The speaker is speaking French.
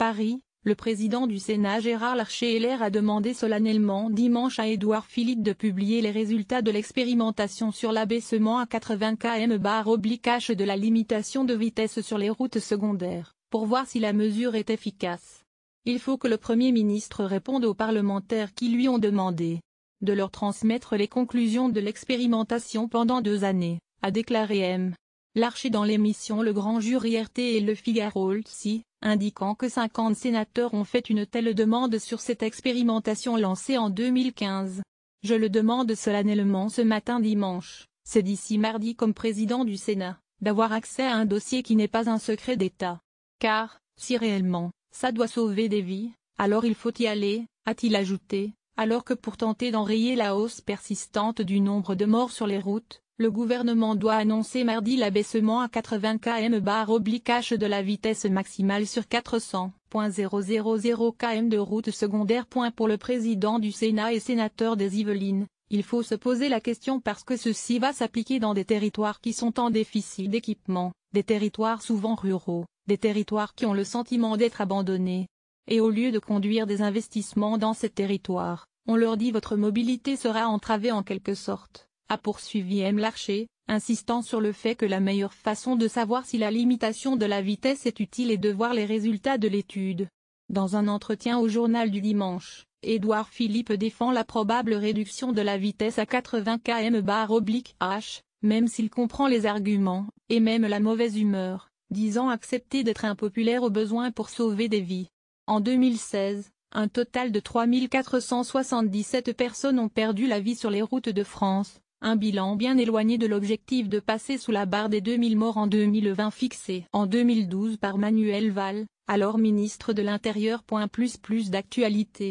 Paris, le président du Sénat Gérard Larcher-Heller a demandé solennellement dimanche à Édouard Philippe de publier les résultats de l'expérimentation sur l'abaissement à 80 km/h de la limitation de vitesse sur les routes secondaires, pour voir si la mesure est efficace. Il faut que le Premier ministre réponde aux parlementaires qui lui ont demandé de leur transmettre les conclusions de l'expérimentation pendant deux années, a déclaré M. Larcher dans l'émission Le Grand Jury RT et Le Figaro si indiquant que 50 sénateurs ont fait une telle demande sur cette expérimentation lancée en 2015. Je le demande solennellement ce matin dimanche, c'est d'ici mardi comme président du Sénat, d'avoir accès à un dossier qui n'est pas un secret d'État. Car, si réellement, ça doit sauver des vies, alors il faut y aller, a-t-il ajouté, alors que pour tenter d'enrayer la hausse persistante du nombre de morts sur les routes, le gouvernement doit annoncer mardi l'abaissement à 80 km/h de la vitesse maximale sur 400.000 km de route secondaire. Pour le président du Sénat et sénateur des Yvelines, il faut se poser la question parce que ceci va s'appliquer dans des territoires qui sont en déficit d'équipement, des territoires souvent ruraux, des territoires qui ont le sentiment d'être abandonnés. Et au lieu de conduire des investissements dans ces territoires, on leur dit votre mobilité sera entravée en quelque sorte a poursuivi M. Larcher, insistant sur le fait que la meilleure façon de savoir si la limitation de la vitesse est utile est de voir les résultats de l'étude. Dans un entretien au journal du dimanche, Édouard Philippe défend la probable réduction de la vitesse à 80 km/h, même s'il comprend les arguments, et même la mauvaise humeur, disant accepter d'être impopulaire au besoin pour sauver des vies. En 2016, un total de 3477 personnes ont perdu la vie sur les routes de France, un bilan bien éloigné de l'objectif de passer sous la barre des 2000 morts en 2020 fixé en 2012 par Manuel Valls, alors ministre de l'Intérieur. Plus plus d'actualité.